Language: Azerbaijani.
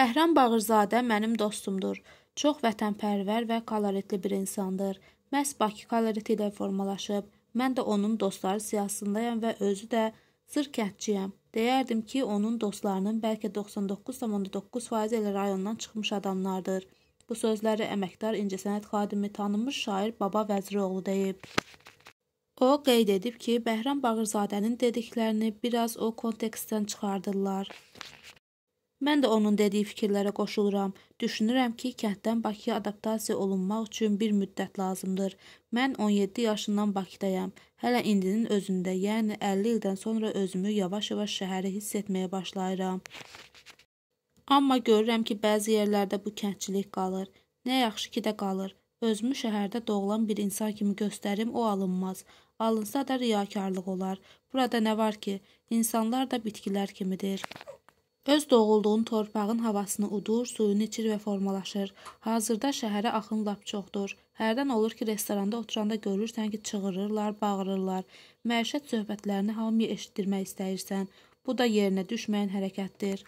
Bəhram Bağırzadə mənim dostumdur. Çox vətənpərvər və kaloritli bir insandır. Məhz Bakı kaloriti ilə formalaşıb. Mən də onun dostları siyasındayam və özü də sır kəndçiyəm. Deyərdim ki, onun dostlarının bəlkə 99,9% elə rayondan çıxmış adamlardır. Bu sözləri əməkdar incəsənət xadimi tanınmış şair Baba Vəziroğlu deyib. O qeyd edib ki, Bəhram Bağırzadənin dediklərini biraz o kontekstdən çıxardırlar. Mən də onun dediyi fikirlərə qoşuluram. Düşünürəm ki, kənddən Bakıya adaptasiya olunmaq üçün bir müddət lazımdır. Mən 17 yaşından Bakıdayam. Hələ indinin özündə, yəni 50 ildən sonra özümü yavaş-yavaş şəhəri hiss etməyə başlayıram. Amma görürəm ki, bəzi yerlərdə bu kəndçilik qalır. Nə yaxşı ki də qalır. Özümü şəhərdə doğulan bir insan kimi göstərim, o alınmaz. Alınsa da riyakarlıq olar. Burada nə var ki, insanlar da bitkilər kimidir. Öz doğulduğun torpağın havasını udur, suyunu içir və formalaşır. Hazırda şəhərə axın lap çoxdur. Hərdən olur ki, restoranda oturanda görürsən ki, çığırırlar, bağırırlar. Məişət söhbətlərini hamıya eşitdirmək istəyirsən. Bu da yerinə düşməyən hərəkətdir.